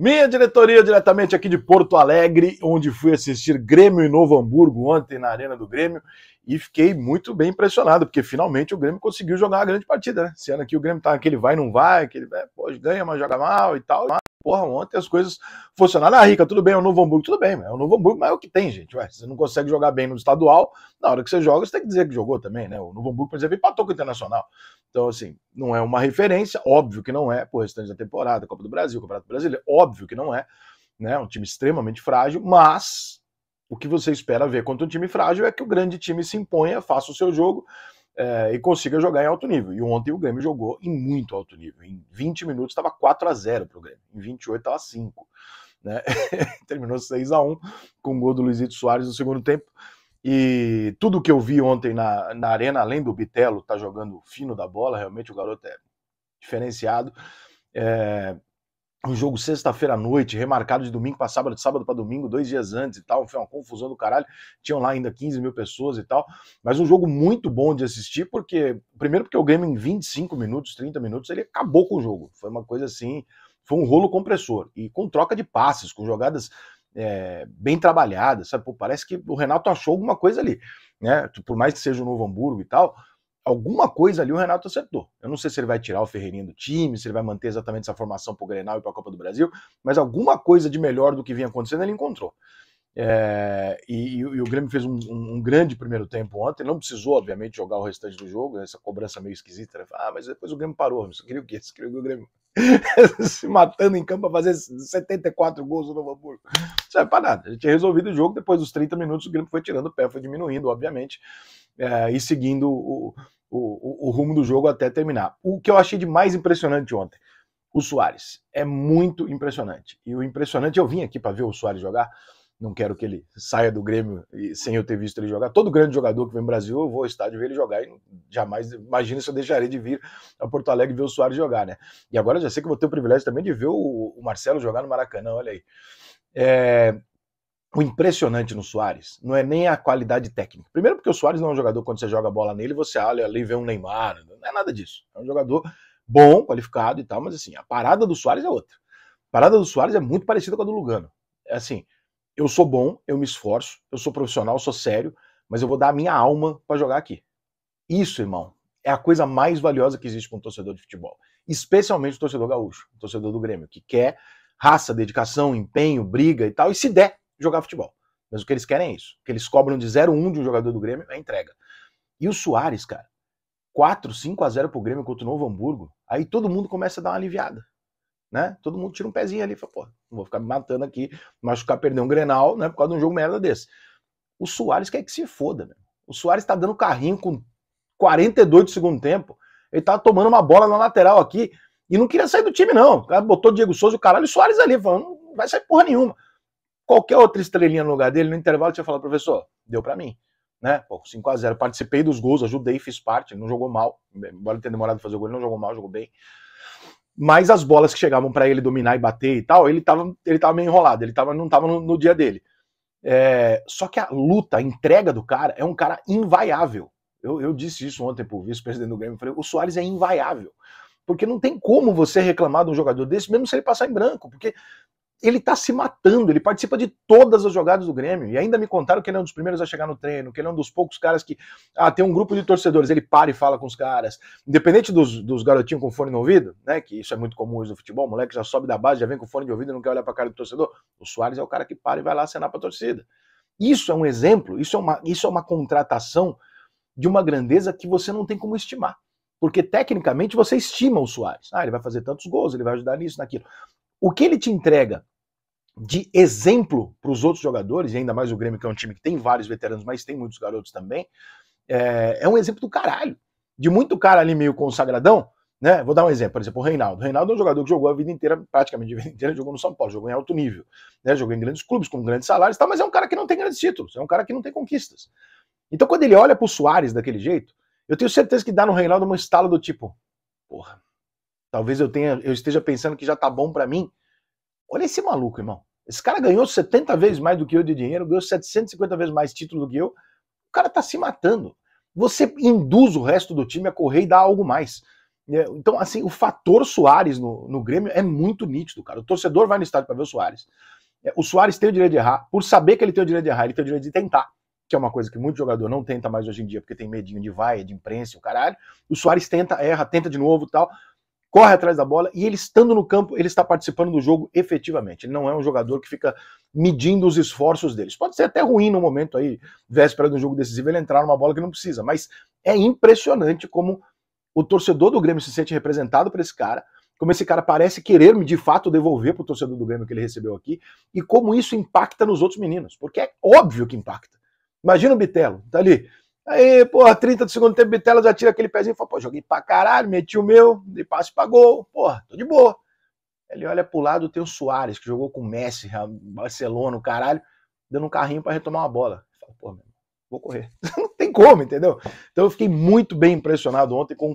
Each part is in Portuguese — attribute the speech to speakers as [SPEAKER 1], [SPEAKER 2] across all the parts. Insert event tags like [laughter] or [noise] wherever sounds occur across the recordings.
[SPEAKER 1] Minha diretoria, diretamente aqui de Porto Alegre, onde fui assistir Grêmio e Novo Hamburgo ontem na Arena do Grêmio e fiquei muito bem impressionado, porque finalmente o Grêmio conseguiu jogar uma grande partida, né? Esse ano aqui o Grêmio tá aquele vai não vai, aquele é, pô, ganha, mas joga mal e tal. Mas, porra, ontem as coisas funcionaram. Ah, Rica, tudo bem, é o Novo Hamburgo, tudo bem, é o Novo Hamburgo, mas é o que tem, gente. Ué, você não consegue jogar bem no estadual, na hora que você joga, você tem que dizer que jogou também, né? O Novo Hamburgo, por exemplo, empatou com o Internacional. Então, assim, não é uma referência, óbvio que não é, por restante da temporada, Copa do Brasil, Campeonato Brasileiro, óbvio que não é, né? Um time extremamente frágil, mas o que você espera ver contra um time frágil é que o grande time se imponha, faça o seu jogo é, e consiga jogar em alto nível. E ontem o Grêmio jogou em muito alto nível. Em 20 minutos estava 4 a 0 para o Grêmio, em 28 estava 5. Né? [laughs] Terminou 6 a 1 com o gol do Luizito Soares no segundo tempo. E tudo que eu vi ontem na, na arena, além do Bitelo tá jogando fino da bola, realmente o garoto é diferenciado. É, um jogo sexta-feira à noite, remarcado de domingo para sábado, de sábado para domingo, dois dias antes e tal. Foi uma confusão do caralho. Tinham lá ainda 15 mil pessoas e tal. Mas um jogo muito bom de assistir, porque, primeiro, porque o game em 25 minutos, 30 minutos, ele acabou com o jogo. Foi uma coisa assim, foi um rolo compressor. E com troca de passes, com jogadas é, bem trabalhada, sabe? Pô, parece que o Renato achou alguma coisa ali, né? Por mais que seja o Novo Hamburgo e tal, alguma coisa ali o Renato acertou. Eu não sei se ele vai tirar o Ferreirinha do time, se ele vai manter exatamente essa formação para o Grenal e para a Copa do Brasil, mas alguma coisa de melhor do que vinha acontecendo ele encontrou. É, e, e, o Grêmio fez um, um, grande primeiro tempo ontem, não precisou, obviamente, jogar o restante do jogo, essa cobrança meio esquisita. Né? Ah, mas depois o Grêmio parou, você queria o quê? Você queria que o Grêmio [laughs] se matando em campo para fazer 74 gols no Novo Hamburgo. Não serve para nada. A gente tinha resolvido o jogo, depois dos 30 minutos o Grêmio foi tirando o pé, foi diminuindo, obviamente, é, e seguindo o, o, o, rumo do jogo até terminar. O que eu achei de mais impressionante ontem, o Soares. É muito impressionante. E o impressionante, eu vim aqui para ver o Soares jogar, não quero que ele saia do Grêmio sem eu ter visto ele jogar. Todo grande jogador que vem no Brasil, eu vou ao estádio ver ele jogar e jamais imagino se eu deixaria de vir a Porto Alegre ver o Soares jogar, né? E agora já sei que vou ter o privilégio também de ver o, o Marcelo jogar no Maracanã, olha aí. É, o impressionante no Soares não é nem a qualidade técnica. Primeiro, porque o Soares não é um jogador, quando você joga a bola nele, você olha ali e vê um Neymar, não é nada disso. É um jogador bom, qualificado e tal, mas assim, a parada do Soares é outra. A parada do Soares é muito parecida com a do Lugano. É assim, eu sou bom, eu me esforço, eu sou profissional, eu sou sério, mas eu vou dar a minha alma para jogar aqui. Isso, irmão, é a coisa mais valiosa que existe para um torcedor de futebol, especialmente o torcedor gaúcho, o torcedor do Grêmio, que quer raça, dedicação, empenho, briga e tal, e se der, jogar futebol. Mas o que eles querem é isso. O que eles cobram de 0-1 de um jogador do Grêmio é entrega. E o Soares, cara, 4, 5 a 0 pro Grêmio contra o Novo Hamburgo, aí todo mundo começa a dar uma aliviada né? Todo mundo tira um pezinho ali e fala, pô, não vou ficar me matando aqui, machucar, perder um Grenal, né? Por causa de um jogo merda desse. O Soares quer que se foda, meu. O Soares tá dando carrinho com 42 do segundo tempo. Ele tá tomando uma bola na lateral aqui e não queria sair do time, não. O cara botou Diego Souza o caralho e o Soares ali, falando, não vai sair porra nenhuma. Qualquer outra estrelinha no lugar dele, no intervalo, tinha falado, professor, deu para mim. Né? 5x0, participei dos gols, ajudei, fiz parte, não jogou mal. Embora ele tenha demorado a fazer o gol, ele não jogou mal, jogou bem mas as bolas que chegavam para ele dominar e bater e tal, ele estava ele tava meio enrolado, ele tava, não estava no, no, dia dele. É, só que a luta, a entrega do cara é um cara invaiável. Eu, eu disse isso ontem pro vice-presidente do Grêmio, falei, o Soares é invaiável. Porque não tem como você reclamar de um jogador desse, mesmo se ele passar em branco, porque ele está se matando, ele participa de todas as jogadas do Grêmio. E ainda me contaram que ele é um dos primeiros a chegar no treino, que ele é um dos poucos caras que. Ah, tem um grupo de torcedores, ele para e fala com os caras. Independente dos, dos garotinhos com fone no ouvido, né? Que isso é muito comum hoje no futebol, o moleque já sobe da base, já vem com fone de ouvido e não quer olhar para a cara do torcedor. O Soares é o cara que para e vai lá acenar para a torcida. Isso é um exemplo, isso é uma, isso é uma contratação de uma grandeza que você não tem como estimar. Porque tecnicamente você estima o Soares. Ah, ele vai fazer tantos gols, ele vai ajudar nisso, naquilo o que ele te entrega de exemplo para os outros jogadores, e ainda mais o Grêmio, que é um time que tem vários veteranos, mas tem muitos garotos também, é, é um exemplo do caralho. De muito cara ali meio consagradão, né? Vou dar um exemplo, por exemplo, o Reinaldo. O Reinaldo é um jogador que jogou a vida inteira, praticamente a vida inteira, jogou no São Paulo, jogou em alto nível, né? jogou em grandes clubes, com grandes salários e tal, mas é um cara que não tem grandes títulos, é um cara que não tem conquistas. Então, quando ele olha pro Soares daquele jeito, eu tenho certeza que dá no Reinaldo uma estala do tipo, porra, Talvez eu tenha, eu esteja pensando que já tá bom para mim. Olha esse maluco, irmão. Esse cara ganhou 70 vezes mais do que eu de dinheiro, ganhou 750 vezes mais título do que eu. O cara tá se matando. Você induz o resto do time a correr e dar algo mais. É, então, assim, o fator Soares no, no Grêmio é muito nítido, cara. O torcedor vai no estádio para ver o Soares. É, o Soares tem o direito de errar. Por saber que ele tem o direito de errar, ele tem o direito de tentar, que é uma coisa que muito jogador não tenta mais hoje em dia, porque tem medinho de vaia, de imprensa, o caralho. O Soares tenta, erra, tenta de novo tal corre atrás da bola e ele estando no campo, ele está participando do jogo efetivamente. Ele não é um jogador que fica medindo os esforços deles. Pode ser até ruim no momento aí, véspera de um jogo decisivo, ele entrar numa bola que não precisa, mas é impressionante como o torcedor do Grêmio se sente representado por esse cara, como esse cara parece querer de fato devolver para o torcedor do Grêmio que ele recebeu aqui e como isso impacta nos outros meninos, porque é óbvio que impacta. Imagina o Bitelo, tá ali, Aí, porra, 30 do segundo tempo, Bitela já tira aquele pezinho e fala, pô, joguei pra caralho, meti o meu, dei passe pra gol, porra, tô de boa. Ele olha pro lado, tem o Soares, que jogou com o Messi, Barcelona, o caralho, dando um carrinho para retomar uma bola. Fala, pô, meu, vou correr. [laughs] Não tem como, entendeu? Então eu fiquei muito bem impressionado ontem com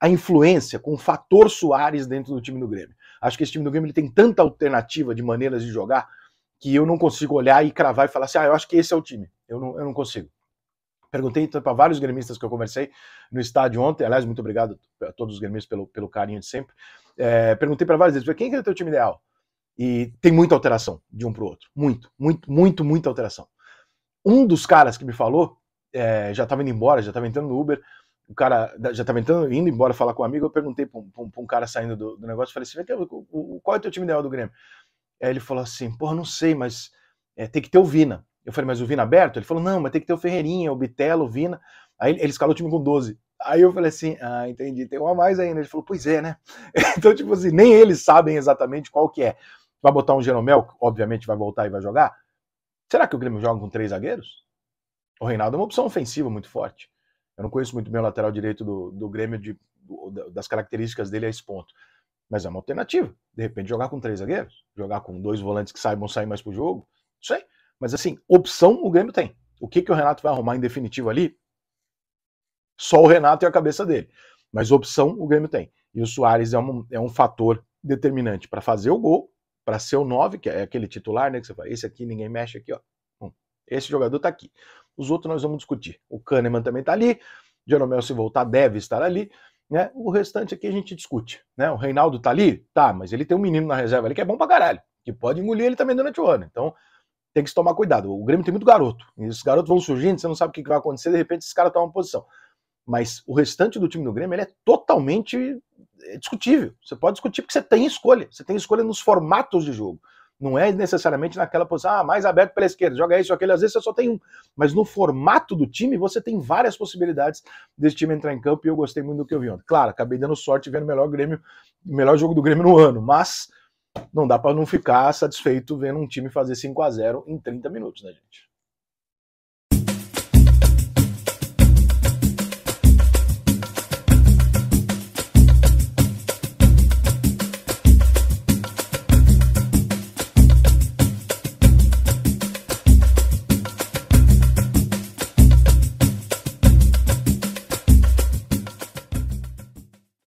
[SPEAKER 1] a influência, com o fator Soares dentro do time do Grêmio. Acho que esse time do Grêmio ele tem tanta alternativa de maneiras de jogar que eu não consigo olhar e cravar e falar assim, ah, eu acho que esse é o time. Eu não, eu não consigo. Perguntei então, para vários gremistas que eu conversei no estádio ontem, aliás, muito obrigado a todos os gremistas pelo, pelo carinho de sempre. É, perguntei para vários deles, quem é o teu time ideal? E tem muita alteração de um para o outro. Muito, muito, muito, muita alteração. Um dos caras que me falou é, já estava indo embora, já estava entrando no Uber, o cara já estava entrando, indo embora falar com um amigo, eu perguntei para um, um, cara saindo do, do negócio, falei assim, qual é o teu time ideal do Grêmio? Aí ele falou assim, porra, não sei, mas é, tem que ter o Vina. Eu falei, mas o Vina aberto? Ele falou, não, mas tem que ter o Ferreirinha, o Bitelo, o Vina. Aí ele escalou o time com 12. Aí eu falei assim, ah, entendi, tem um a mais ainda. Ele falou, pois é, né? [laughs] então, tipo assim, nem eles sabem exatamente qual que é. Vai botar um Jeromel, que obviamente vai voltar e vai jogar. Será que o Grêmio joga com três zagueiros? O Reinaldo é uma opção ofensiva muito forte. Eu não conheço muito bem o lateral direito do, do Grêmio, de, das características dele a esse ponto. Mas é uma alternativa. De repente, jogar com três zagueiros, jogar com dois volantes que saibam sair mais pro jogo. Isso aí. Mas assim, opção o Grêmio tem. O que, que o Renato vai arrumar em definitivo ali? Só o Renato e a cabeça dele. Mas opção o Grêmio tem. E o Soares é um, é um fator determinante para fazer o gol, para ser o 9, que é aquele titular, né? Que você fala, esse aqui ninguém mexe aqui, ó. Bom, esse jogador tá aqui. Os outros nós vamos discutir. O Kahneman também tá ali. Jeromel, se voltar, deve estar ali. Né? O restante aqui a gente discute. Né? O Reinaldo tá ali? Tá, mas ele tem um menino na reserva ali que é bom pra caralho, que pode engolir ele também durante o ano. Então, tem que se tomar cuidado. O Grêmio tem muito garoto. E esses garotos vão surgindo, você não sabe o que vai acontecer, de repente esses caras tomam posição. Mas o restante do time do Grêmio é totalmente é, discutível. Você pode discutir porque você tem escolha. Você tem escolha nos formatos de jogo. Não é necessariamente naquela posição, ah, mais aberto pela esquerda, joga isso, aquele, às vezes você só tem um. Mas no formato do time, você tem várias possibilidades desse time entrar em campo e eu gostei muito do que eu vi ontem. Claro, acabei dando sorte vendo o melhor Grêmio, melhor jogo do Grêmio no ano, mas não dá para não ficar satisfeito vendo um time fazer 5 a 0 em 30 minutos, né, gente?